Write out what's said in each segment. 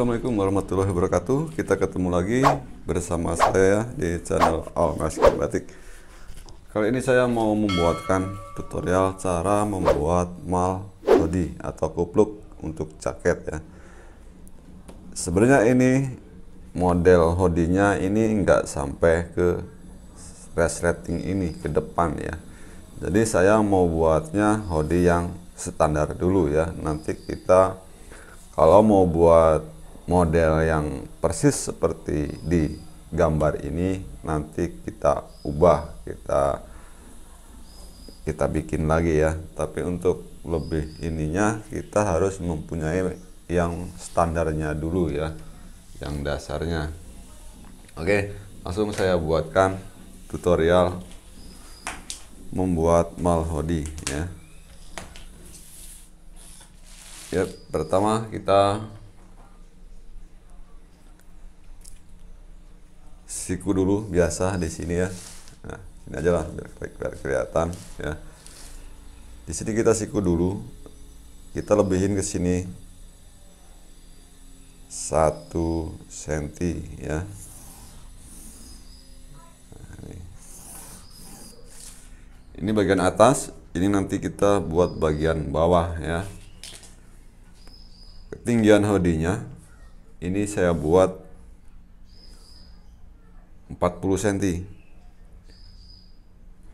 Assalamualaikum warahmatullahi wabarakatuh. Kita ketemu lagi bersama saya di channel Almas Batik. Kali ini saya mau membuatkan tutorial cara membuat mal body atau kupluk untuk jaket ya. Sebenarnya ini model hodinya ini nggak sampai ke resleting ini ke depan ya. Jadi saya mau buatnya hoodie yang standar dulu ya. Nanti kita kalau mau buat model yang persis seperti di gambar ini nanti kita ubah kita kita bikin lagi ya tapi untuk lebih ininya kita harus mempunyai yang standarnya dulu ya yang dasarnya oke langsung saya buatkan tutorial membuat malhodi ya ya pertama kita siku dulu biasa di sini ya nah, ini aja lah biar, kelihatan ya di sini kita siku dulu kita lebihin ke sini satu senti ya nah, ini. bagian atas ini nanti kita buat bagian bawah ya ketinggian hodinya ini saya buat 40 cm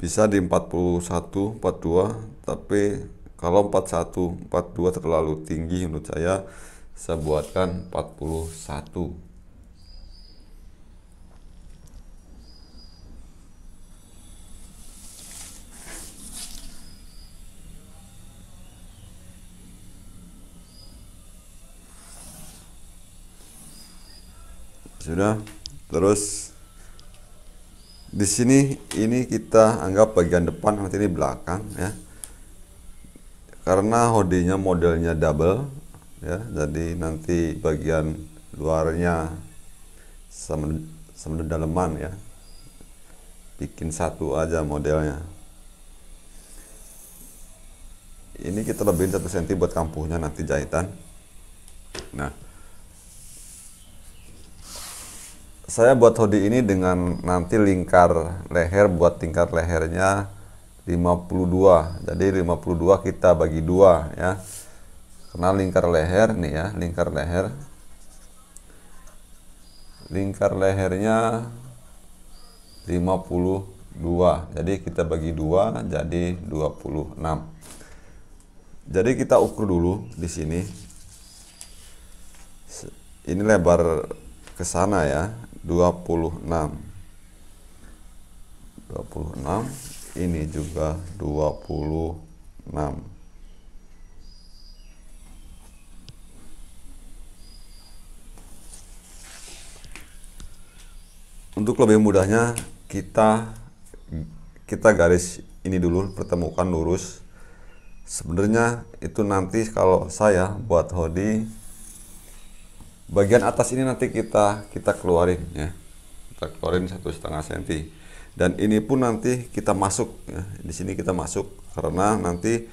bisa di 41 42 tapi kalau 41 42 terlalu tinggi menurut saya saya buatkan 41 sudah terus di sini ini kita anggap bagian depan nanti ini belakang ya karena hodinya modelnya double ya jadi nanti bagian luarnya sama sama dalaman ya bikin satu aja modelnya ini kita lebihin satu senti buat kampuhnya nanti jahitan nah saya buat hoodie ini dengan nanti lingkar leher buat tingkat lehernya 52 jadi 52 kita bagi dua ya kenal lingkar leher nih ya lingkar leher lingkar lehernya 52 jadi kita bagi dua jadi 26 jadi kita ukur dulu di sini ini lebar ke sana ya 26 26 ini juga 26 Untuk lebih mudahnya kita kita garis ini dulu pertemukan lurus. Sebenarnya itu nanti kalau saya buat hoodie bagian atas ini nanti kita kita keluarin ya kita keluarin satu setengah senti dan ini pun nanti kita masuk ya. di sini kita masuk karena nanti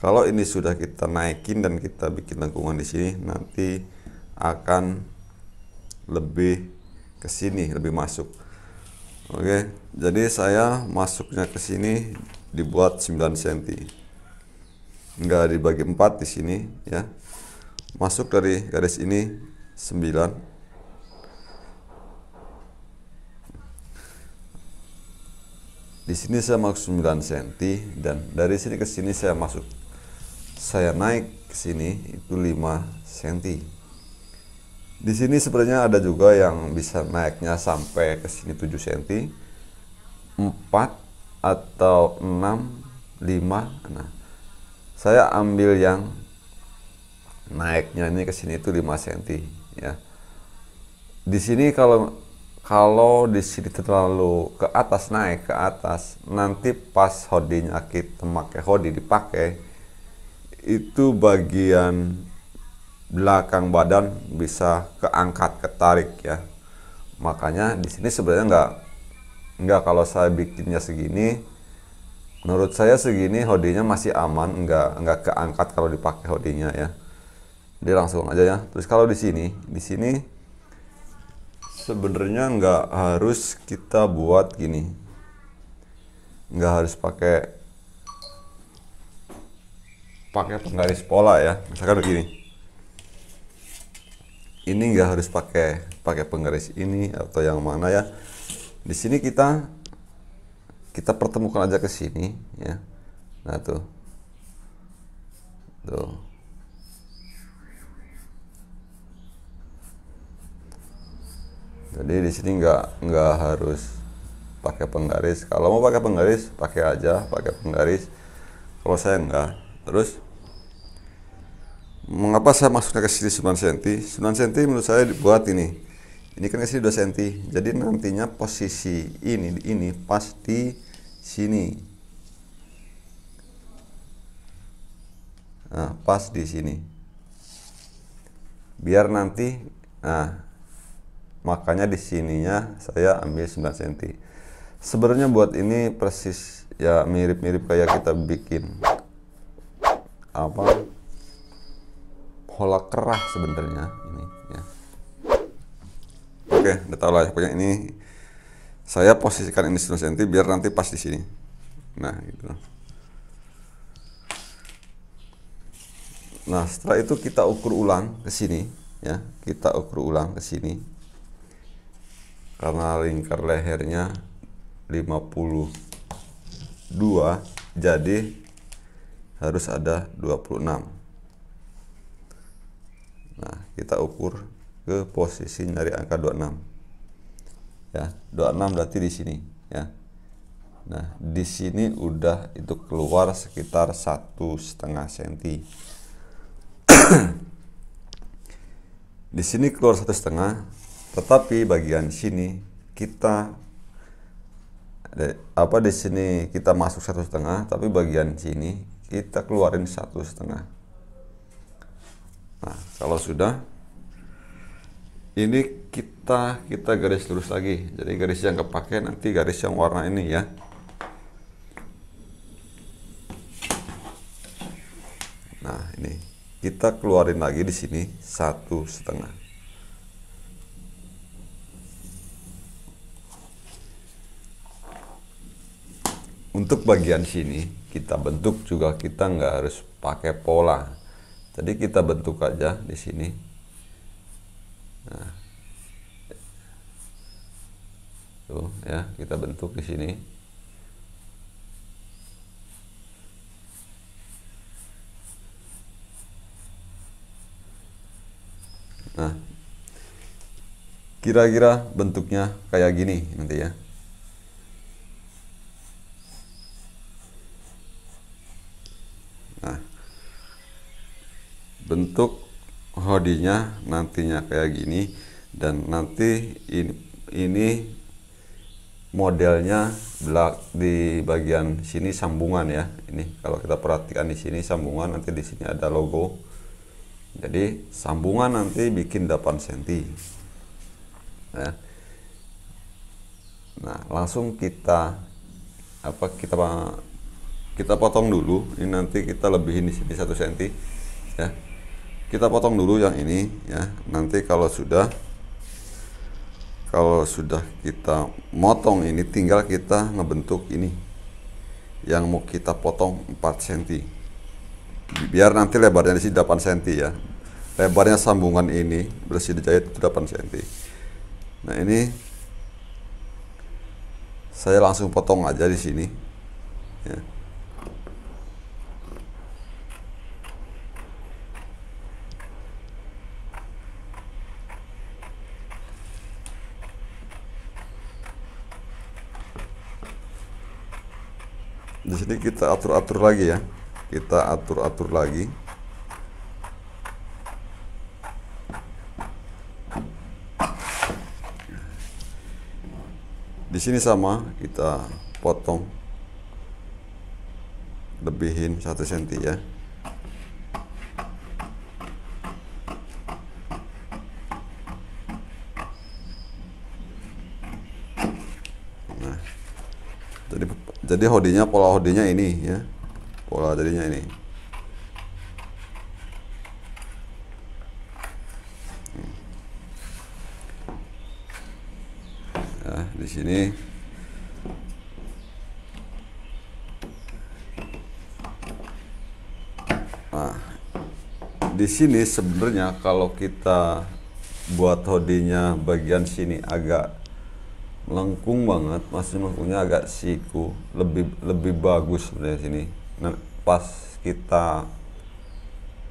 kalau ini sudah kita naikin dan kita bikin lengkungan di sini nanti akan lebih ke sini lebih masuk Oke, jadi saya masuknya ke sini dibuat 9 cm. Enggak dibagi empat di sini ya. Masuk dari garis ini 9 di sini saya masuk 9 cm dan dari sini ke sini saya masuk saya naik ke sini itu 5 cm di sini sebenarnya ada juga yang bisa naiknya sampai ke sini 7 cm 4 atau 6 5 nah saya ambil yang naiknya ini ke sini itu 5 cm ya di sini kalau kalau di sini terlalu ke atas naik ke atas nanti pas hodinya kita pakai hodi dipakai itu bagian belakang badan bisa keangkat ketarik ya makanya di sini sebenarnya nggak nggak kalau saya bikinnya segini menurut saya segini hodinya masih aman nggak nggak keangkat kalau dipakai hodinya ya jadi langsung aja ya. Terus kalau di sini, di sini sebenarnya nggak harus kita buat gini. Nggak harus pakai pakai penggaris pola ya. Misalkan begini ini nggak harus pakai pakai penggaris ini atau yang mana ya di sini kita kita pertemukan aja ke sini ya nah tuh tuh jadi di sini nggak nggak harus pakai penggaris kalau mau pakai penggaris pakai aja pakai penggaris kalau saya enggak terus mengapa saya masuknya ke sini 9 cm 9 cm menurut saya dibuat ini ini kan sini 2 senti jadi nantinya posisi ini ini pas di sini nah pas di sini biar nanti nah makanya di sininya saya ambil 9 cm sebenarnya buat ini persis ya mirip-mirip kayak kita bikin apa pola kerah sebenarnya ini ya oke udah tahu lah pokoknya ini saya posisikan ini 9 cm biar nanti pas di sini nah gitu nah setelah itu kita ukur ulang ke sini ya kita ukur ulang ke sini karena lingkar lehernya 52 jadi harus ada 26 nah kita ukur ke posisi dari angka 26 ya 26 berarti di sini ya nah di sini udah itu keluar sekitar satu setengah senti di sini keluar satu setengah tetapi bagian sini kita apa di sini kita masuk satu setengah, tapi bagian sini kita keluarin satu setengah. Nah, kalau sudah ini kita kita garis lurus lagi. Jadi garis yang kepake nanti garis yang warna ini ya. Nah, ini kita keluarin lagi di sini satu setengah. untuk bagian sini kita bentuk juga kita nggak harus pakai pola jadi kita bentuk aja di sini nah. tuh ya kita bentuk di sini nah kira-kira bentuknya kayak gini nanti ya bentuk hodinya nantinya kayak gini dan nanti ini, ini modelnya belak di bagian sini sambungan ya ini kalau kita perhatikan di sini sambungan nanti di sini ada logo jadi sambungan nanti bikin 8 cm ya. nah langsung kita apa kita kita potong dulu ini nanti kita lebihin di sini satu senti ya kita potong dulu yang ini ya nanti kalau sudah kalau sudah kita motong ini tinggal kita ngebentuk ini yang mau kita potong 4 cm biar nanti lebarnya di sini 8 cm ya lebarnya sambungan ini bersih dijahit 8 cm nah ini saya langsung potong aja di sini ya. sini kita atur-atur lagi ya kita atur-atur lagi di sini sama kita potong lebihin satu senti ya Jadi hodinya pola hodinya ini ya. Pola jadinya ini. Ya, di sini Nah, di sini sebenarnya kalau kita buat hodinya bagian sini agak lengkung banget masih lengkungnya agak siku lebih lebih bagus sebenarnya sini nah, pas kita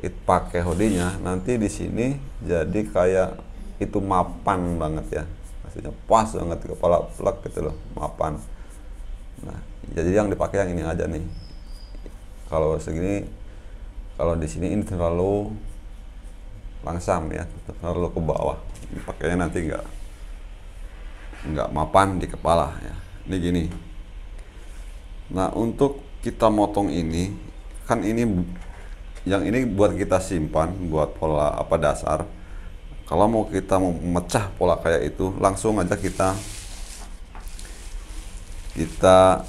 it pakai hodinya nanti di sini jadi kayak itu mapan banget ya maksudnya pas banget kepala plek gitu loh mapan nah jadi yang dipakai yang ini aja nih kalau segini kalau di sini ini terlalu langsam ya terlalu ke bawah pakainya nanti enggak nggak mapan di kepala ya ini gini nah untuk kita motong ini kan ini yang ini buat kita simpan buat pola apa dasar kalau mau kita memecah pola kayak itu langsung aja kita kita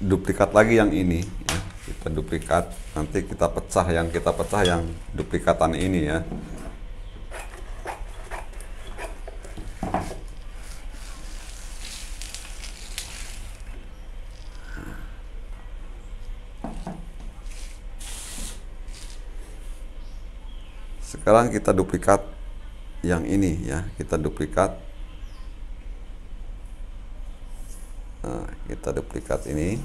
duplikat lagi yang ini ya. kita duplikat nanti kita pecah yang kita pecah yang duplikatan ini ya sekarang kita duplikat yang ini ya kita duplikat nah, kita duplikat ini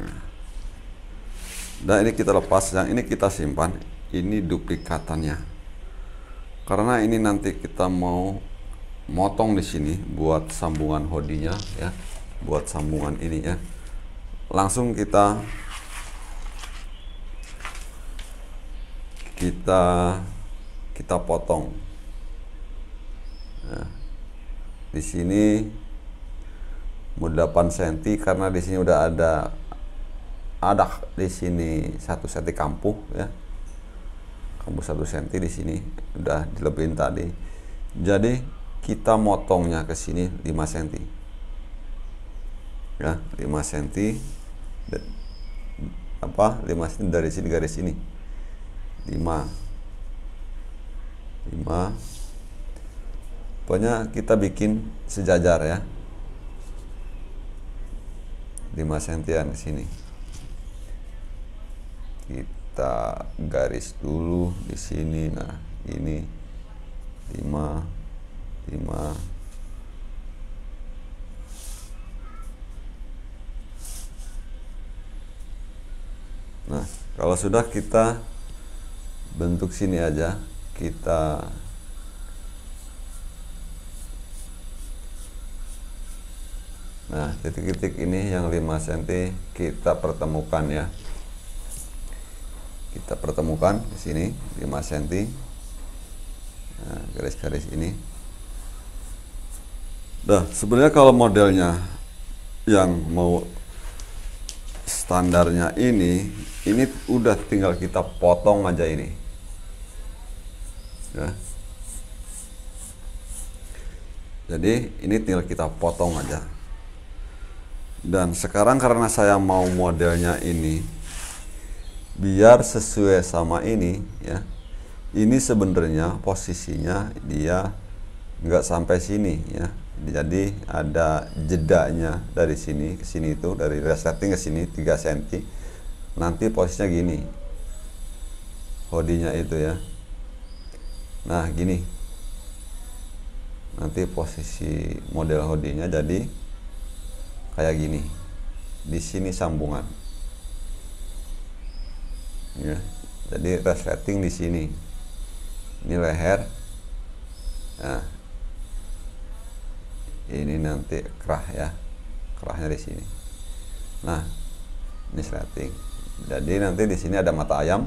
nah. dan ini kita lepas yang ini kita simpan ini duplikatannya karena ini nanti kita mau motong di sini buat sambungan hodinya ya buat sambungan ini ya langsung kita kita kita potong nah, di sini mau 8 cm karena di sini udah ada ada di sini satu senti kampuh ya kampuh satu senti di sini udah dilebihin tadi jadi kita motongnya ke sini 5 cm ya 5 cm apa 5 cm dari sini garis ini 5 5 pokoknya kita bikin sejajar ya 5 cm di sini kita garis dulu di sini nah ini 5 5 Nah, kalau sudah kita bentuk sini aja, kita Nah, titik-titik ini yang 5 cm kita pertemukan ya. Kita pertemukan di sini 5 cm. Nah, garis-garis ini. nah sebenarnya kalau modelnya yang mau standarnya ini ini udah tinggal kita potong aja ini ya. jadi ini tinggal kita potong aja dan sekarang karena saya mau modelnya ini biar sesuai sama ini ya ini sebenarnya posisinya dia nggak sampai sini ya jadi ada jedanya dari sini ke sini itu dari resleting ke sini 3 cm nanti posisinya gini hodinya itu ya nah gini nanti posisi model hodinya jadi kayak gini di sini sambungan ya jadi resleting di sini ini leher nah ini nanti kerah ya kerahnya di sini nah ini slating jadi nanti di sini ada mata ayam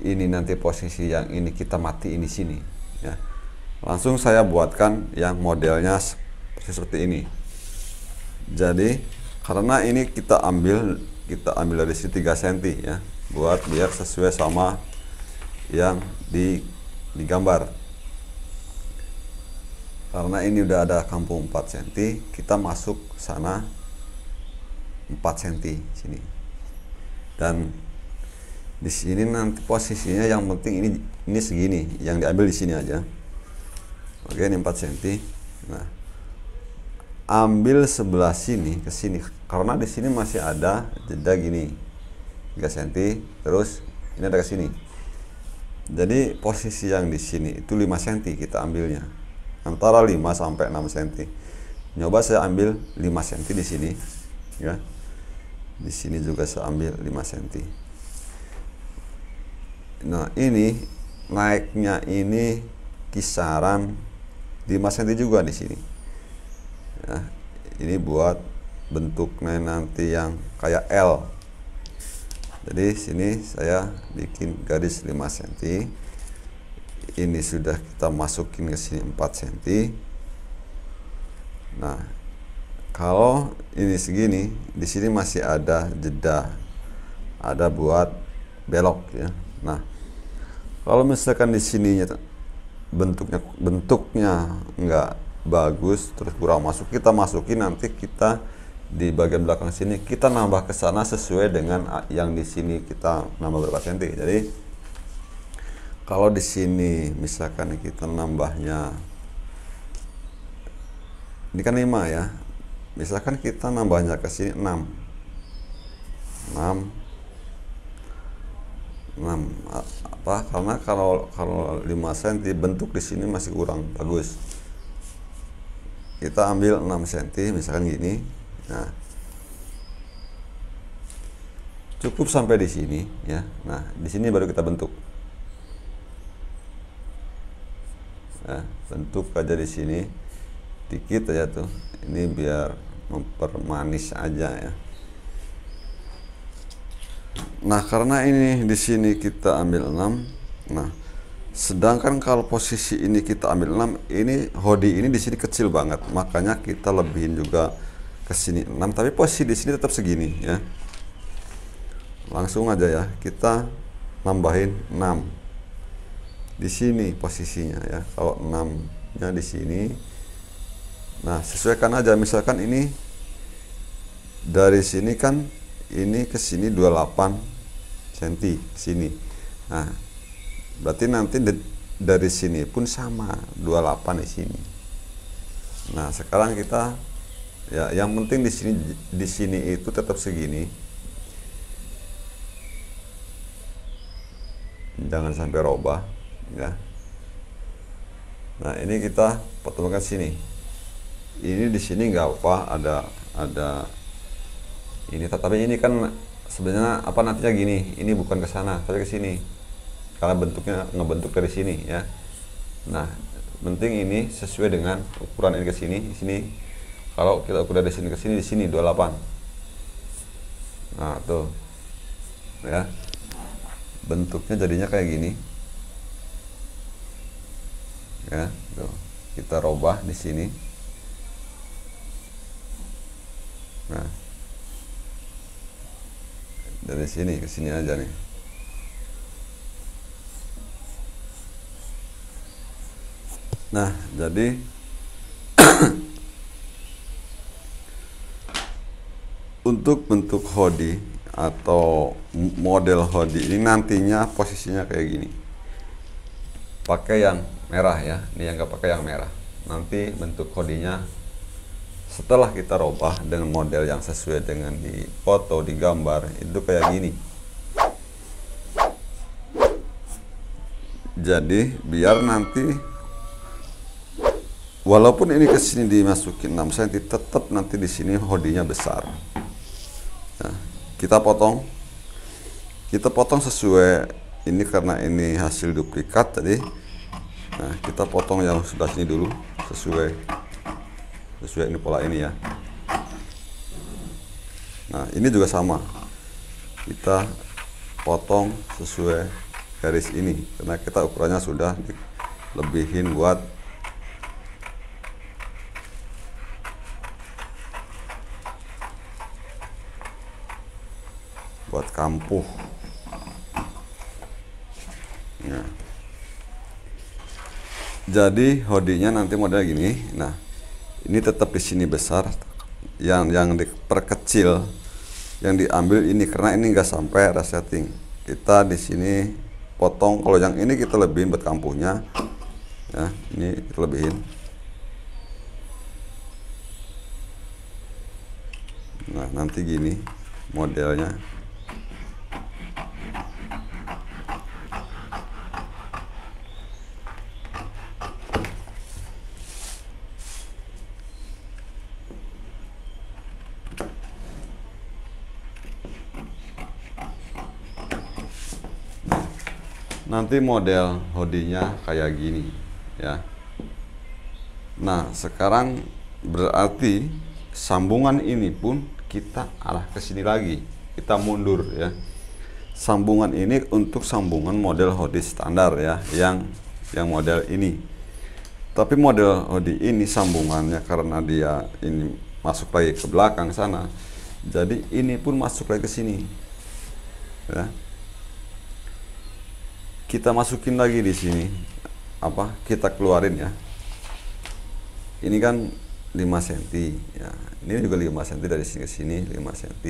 ini nanti posisi yang ini kita mati ini sini ya langsung saya buatkan yang modelnya seperti ini jadi karena ini kita ambil kita ambil dari sini 3 cm ya buat biar sesuai sama yang di digambar karena ini udah ada kampung 4 cm kita masuk sana 4 cm sini dan di sini nanti posisinya yang penting ini ini segini yang diambil di sini aja oke ini 4 cm nah ambil sebelah sini ke sini karena di sini masih ada jeda gini 3 cm terus ini ada ke sini jadi posisi yang di sini itu 5 cm kita ambilnya antara 5 sampai 6 cm. Nyoba saya ambil 5 cm di sini ya. Di sini juga saya ambil 5 cm. Nah, ini naiknya ini kisaran 5 cm juga di sini. Ya, ini buat bentuknya nanti yang kayak L. Jadi sini saya bikin garis 5 cm ini sudah kita masukin ke sini 4 cm nah kalau ini segini di sini masih ada jeda ada buat belok ya nah kalau misalkan di sininya bentuknya bentuknya nggak bagus terus kurang masuk kita masukin nanti kita di bagian belakang sini kita nambah ke sana sesuai dengan yang di sini kita nambah berapa senti jadi kalau di sini misalkan kita nambahnya ini kan 5 ya misalkan kita nambahnya ke sini 6 6 6 apa karena kalau kalau 5 cm bentuk di sini masih kurang bagus kita ambil 6 cm misalkan gini nah cukup sampai di sini ya nah di sini baru kita bentuk nah, bentuk aja di sini dikit aja tuh ini biar mempermanis aja ya nah karena ini di sini kita ambil 6 nah sedangkan kalau posisi ini kita ambil 6 ini hodi ini di sini kecil banget makanya kita lebihin juga ke sini 6 tapi posisi di sini tetap segini ya langsung aja ya kita nambahin 6 di sini posisinya ya kalau 6 nya di sini nah sesuaikan aja misalkan ini dari sini kan ini ke sini 28 cm sini nah berarti nanti dari sini pun sama 28 di sini nah sekarang kita ya yang penting di sini di sini itu tetap segini jangan sampai robah ya nah ini kita pertemukan sini ini di sini nggak apa ada ada ini tetapi ini kan sebenarnya apa nantinya gini ini bukan ke sana tapi ke sini karena bentuknya ngebentuk dari sini ya nah penting ini sesuai dengan ukuran ini ke sini di sini kalau kita ukur dari sini ke sini di sini 28 nah tuh ya bentuknya jadinya kayak gini ya tuh. kita robah di sini nah dari sini ke sini aja nih nah jadi untuk bentuk hodi atau model hodi ini nantinya posisinya kayak gini pakai yang merah ya ini yang gak pakai yang merah nanti bentuk kodenya setelah kita robah dengan model yang sesuai dengan di foto di gambar itu kayak gini jadi biar nanti walaupun ini ke sini dimasukin 6 cm tetap nanti di sini hodinya besar nah, kita potong kita potong sesuai ini karena ini hasil duplikat tadi nah kita potong yang sebelah sini dulu sesuai sesuai ini pola ini ya nah ini juga sama kita potong sesuai garis ini karena kita ukurannya sudah lebihin buat buat kampuh nah jadi hodinya nanti model gini nah ini tetap di sini besar yang yang diperkecil yang diambil ini karena ini enggak sampai resetting kita di sini potong kalau yang ini kita lebihin buat kampungnya. ya ini kita lebihin nah nanti gini modelnya nanti model hodinya kayak gini ya nah sekarang berarti sambungan ini pun kita arah ke sini lagi kita mundur ya sambungan ini untuk sambungan model hodi standar ya yang yang model ini tapi model hodi ini sambungannya karena dia ini masuk lagi ke belakang sana jadi ini pun masuk lagi ke sini ya kita masukin lagi di sini apa kita keluarin ya ini kan 5 cm ya ini juga 5 cm dari sini ke sini 5 cm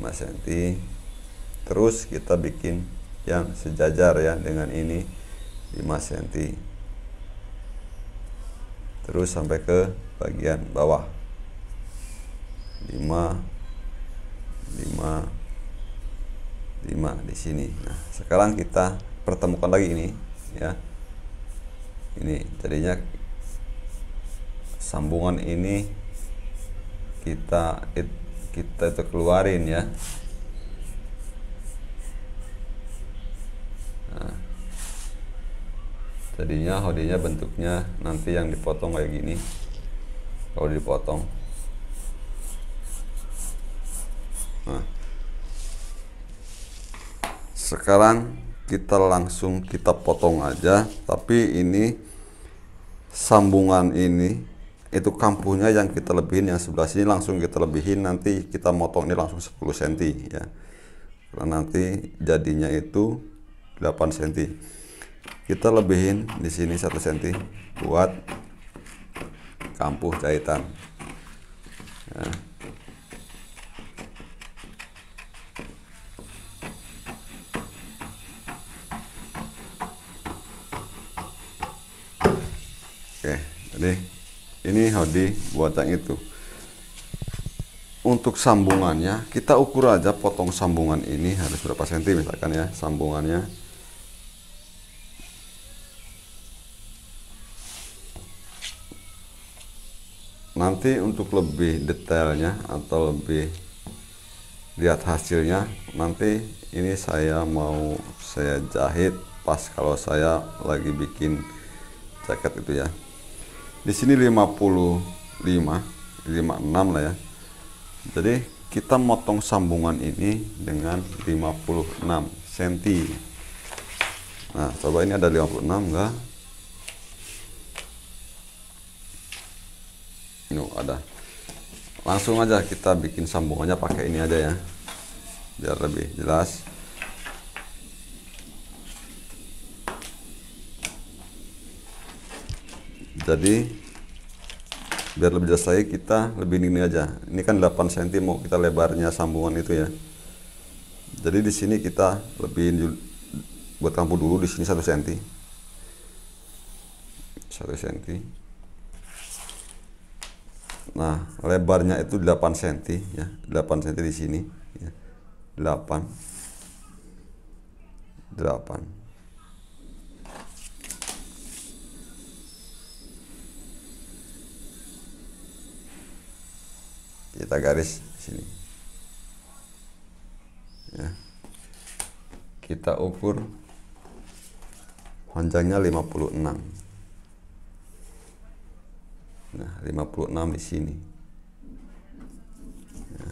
5 cm terus kita bikin yang sejajar ya dengan ini 5 cm terus sampai ke bagian bawah 5 5 5 di sini. Nah, sekarang kita pertemukan lagi ini ya. Ini jadinya sambungan ini kita it, kita itu keluarin ya. Tadinya nah, jadinya hodinya bentuknya nanti yang dipotong kayak gini. Kalau dipotong sekarang kita langsung kita potong aja tapi ini sambungan ini itu kampuhnya yang kita lebihin yang sebelah sini langsung kita lebihin nanti kita motong ini langsung 10 cm ya karena nanti jadinya itu 8 cm kita lebihin di sini 1 cm buat kampuh jahitan ya. deh ini Hodi buat yang itu untuk sambungannya kita ukur aja potong sambungan ini harus berapa senti misalkan ya sambungannya nanti untuk lebih detailnya atau lebih lihat hasilnya nanti ini saya mau saya jahit pas kalau saya lagi bikin jaket itu ya di sini 55 56 lah ya jadi kita motong sambungan ini dengan 56 cm nah coba ini ada 56 enggak ini ada langsung aja kita bikin sambungannya pakai ini aja ya biar lebih jelas jadi biar lebih jelas lagi kita lebih ini aja ini kan 8 cm mau kita lebarnya sambungan itu ya jadi di sini kita lebih buat kampung dulu di sini 1 cm 1 cm nah lebarnya itu 8 cm ya 8 cm di sini ya. 8 8 kita garis sini ya. kita ukur panjangnya 56 nah 56 di sini ya.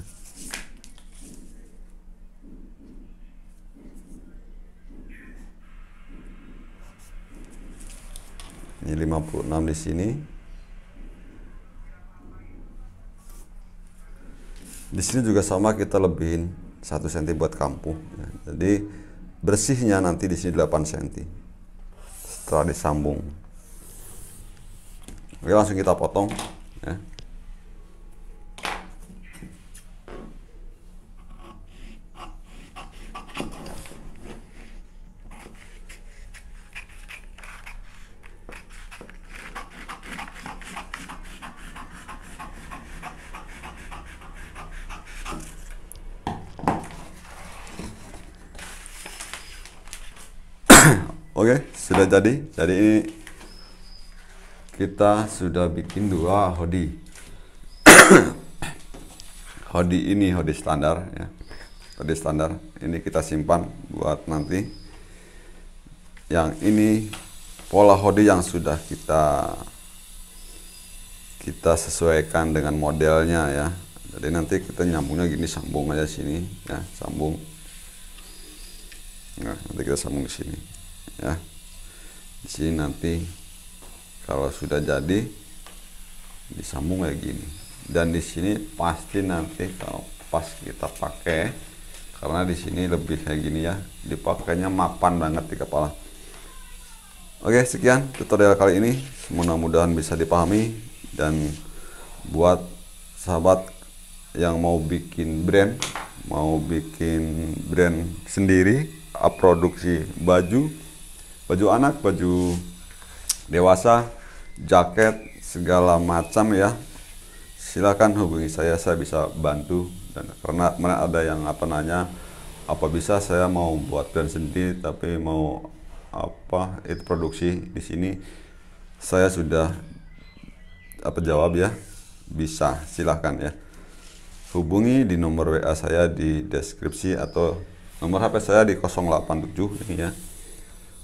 ini 56 di sini di sini juga sama kita lebihin satu senti buat kampuh ya. jadi bersihnya nanti di sini 8 senti setelah disambung oke langsung kita potong ya. sudah jadi jadi ini kita sudah bikin dua hoodie hoodie ini hoodie standar ya hoodie standar ini kita simpan buat nanti yang ini pola hoodie yang sudah kita kita sesuaikan dengan modelnya ya jadi nanti kita nyambungnya gini sambung aja sini ya sambung nah nanti kita sambung ke sini ya di sini nanti kalau sudah jadi disambung kayak gini dan di sini pasti nanti kalau pas kita pakai karena di sini lebih kayak gini ya dipakainya mapan banget di kepala oke sekian tutorial kali ini mudah-mudahan bisa dipahami dan buat sahabat yang mau bikin brand mau bikin brand sendiri produksi baju baju anak baju dewasa jaket segala macam ya Silakan hubungi saya saya bisa bantu dan karena mana ada yang apa nanya apa bisa saya mau buat brand sendiri tapi mau apa itu produksi di sini saya sudah apa jawab ya bisa silahkan ya hubungi di nomor WA saya di deskripsi atau nomor HP saya di 087 ini ya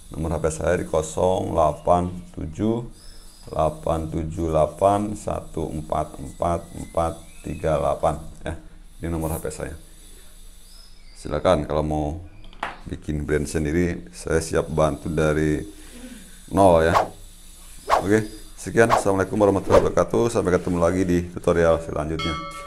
Nomor HP saya di 0878 878 144438 ya. Ini nomor HP saya. Silakan kalau mau bikin brand sendiri, saya siap bantu dari nol ya. Oke, sekian. Assalamualaikum warahmatullahi wabarakatuh. Sampai ketemu lagi di tutorial selanjutnya.